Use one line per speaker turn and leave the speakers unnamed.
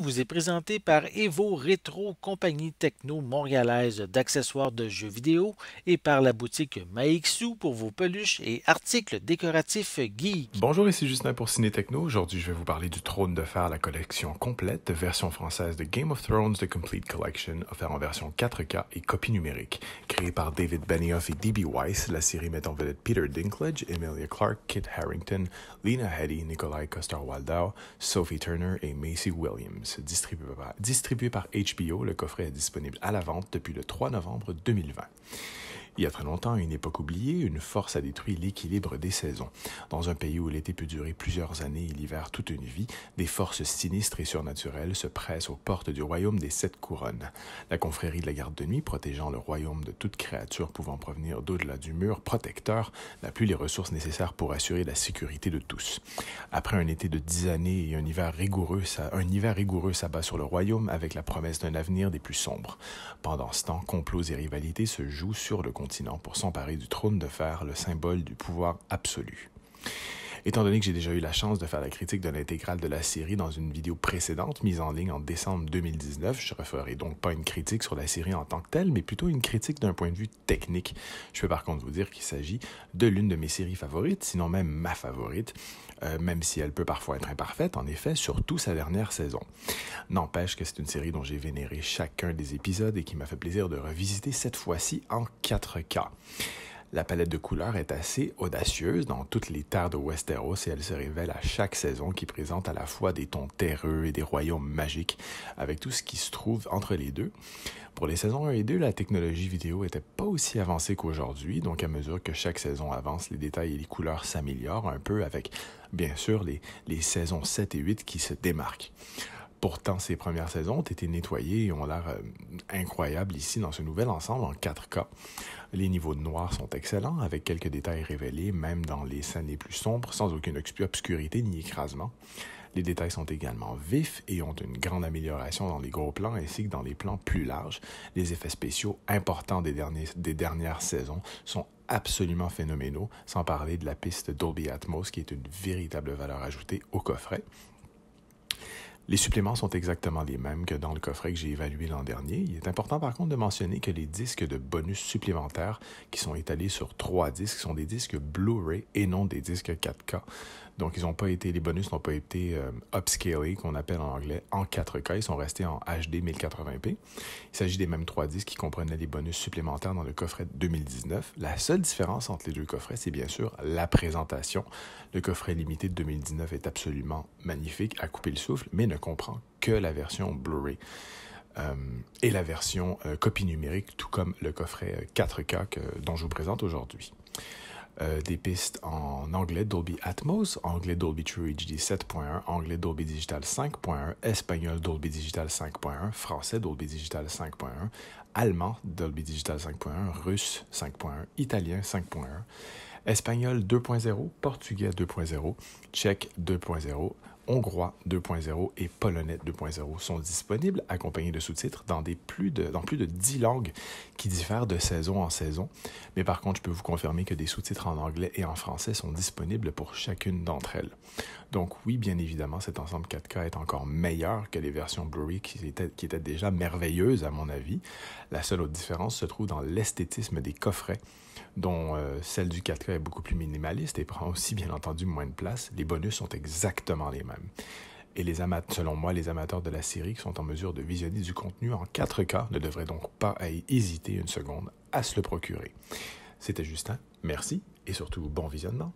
vous est présenté par Evo Retro, compagnie techno montréalaise d'accessoires de jeux vidéo, et par la boutique Maixu pour vos peluches et articles décoratifs geek. Bonjour, ici Justin pour Ciné Techno. Aujourd'hui, je vais vous parler du Trône de Fer, la collection complète, version française de Game of Thrones The Complete Collection, offert en version 4K et copie numérique. Créée par David Benioff et D.B. Weiss, la série met en vedette Peter Dinklage, Emilia Clarke, Kit Harrington, Lena Headey, Nikolai Coster-Waldau, Sophie Turner et Macy Williams distribué par, HBO. Le coffret est disponible à la vente depuis le 3 novembre 2020. Il y a très longtemps, une époque oubliée, une force a détruit l'équilibre des saisons. Dans un pays où l'été peut durer plusieurs années et l'hiver toute une vie, des forces sinistres et surnaturelles se pressent aux portes du royaume des sept couronnes. La confrérie de la garde de nuit, protégeant le royaume de toute créature pouvant provenir d'au-delà du mur protecteur, n'a plus les ressources nécessaires pour assurer la sécurité de tous. Après un été de dix années et un hiver rigoureux, un hiver rigoureux s'abat sur le royaume avec la promesse d'un avenir des plus sombres. Pendant ce temps, complots et rivalités se jouent sur le pour s'emparer du trône de fer, le symbole du pouvoir absolu. Étant donné que j'ai déjà eu la chance de faire la critique de l'intégrale de la série dans une vidéo précédente mise en ligne en décembre 2019, je ne referai donc pas une critique sur la série en tant que telle, mais plutôt une critique d'un point de vue technique. Je peux par contre vous dire qu'il s'agit de l'une de mes séries favorites, sinon même ma favorite, euh, même si elle peut parfois être imparfaite, en effet, surtout sa dernière saison. N'empêche que c'est une série dont j'ai vénéré chacun des épisodes et qui m'a fait plaisir de revisiter cette fois-ci en 4K. La palette de couleurs est assez audacieuse dans toutes les terres de Westeros et elle se révèle à chaque saison qui présente à la fois des tons terreux et des royaumes magiques avec tout ce qui se trouve entre les deux. Pour les saisons 1 et 2, la technologie vidéo n'était pas aussi avancée qu'aujourd'hui, donc à mesure que chaque saison avance, les détails et les couleurs s'améliorent un peu avec, bien sûr, les, les saisons 7 et 8 qui se démarquent. Pourtant, ces premières saisons ont été nettoyées et ont l'air incroyable euh, incroyables ici dans ce nouvel ensemble en 4K. Les niveaux de noir sont excellents, avec quelques détails révélés, même dans les scènes les plus sombres, sans aucune obscurité ni écrasement. Les détails sont également vifs et ont une grande amélioration dans les gros plans ainsi que dans les plans plus larges. Les effets spéciaux importants des, des dernières saisons sont absolument phénoménaux, sans parler de la piste Dolby Atmos qui est une véritable valeur ajoutée au coffret. Les suppléments sont exactement les mêmes que dans le coffret que j'ai évalué l'an dernier. Il est important par contre de mentionner que les disques de bonus supplémentaires qui sont étalés sur trois disques sont des disques Blu-ray et non des disques 4K. Donc ils ont pas été, les bonus n'ont pas été euh, upscalés, qu'on appelle en anglais, en 4K. Ils sont restés en HD 1080p. Il s'agit des mêmes trois disques qui comprenaient les bonus supplémentaires dans le coffret 2019. La seule différence entre les deux coffrets, c'est bien sûr la présentation. Le coffret limité de 2019 est absolument magnifique, à couper le souffle, mais ne comprend que la version Blu-ray. Euh, et la version euh, copie numérique, tout comme le coffret 4K euh, dont je vous présente aujourd'hui. des pistes en anglais Dolby Atmos, anglais Dolby True HD 7.1, anglais Dolby Digital 5.1, espagnol Dolby Digital 5.1, français Dolby Digital 5.1, allemand Dolby Digital 5.1, russe 5.1, italien 5.1, espagnol 2.0, portugais 2.0, tchèque 2.0, hongrois 2.0 et polonais 2.0 sont disponibles, accompagnés de sous-titres dans, plus de, dans plus de 10 langues qui diffèrent de saison en saison. Mais par contre, je peux vous confirmer que des sous-titres en anglais et en français sont disponibles pour chacune d'entre elles. Donc oui, bien évidemment, cet ensemble 4K est encore meilleur que les versions Blu-ray qui étaient, déjà merveilleuses à mon avis. La seule autre différence se trouve dans l'esthétisme des coffrets dont euh, celle du 4K est beaucoup plus minimaliste et prend aussi bien entendu moins de place. Les bonus sont exactement les mêmes. Et les amateurs, selon moi, les amateurs de la série qui sont en mesure de visionner du contenu en 4K ne devraient donc pas hésiter une seconde à se le procurer. C'était Justin, merci et surtout bon visionnement.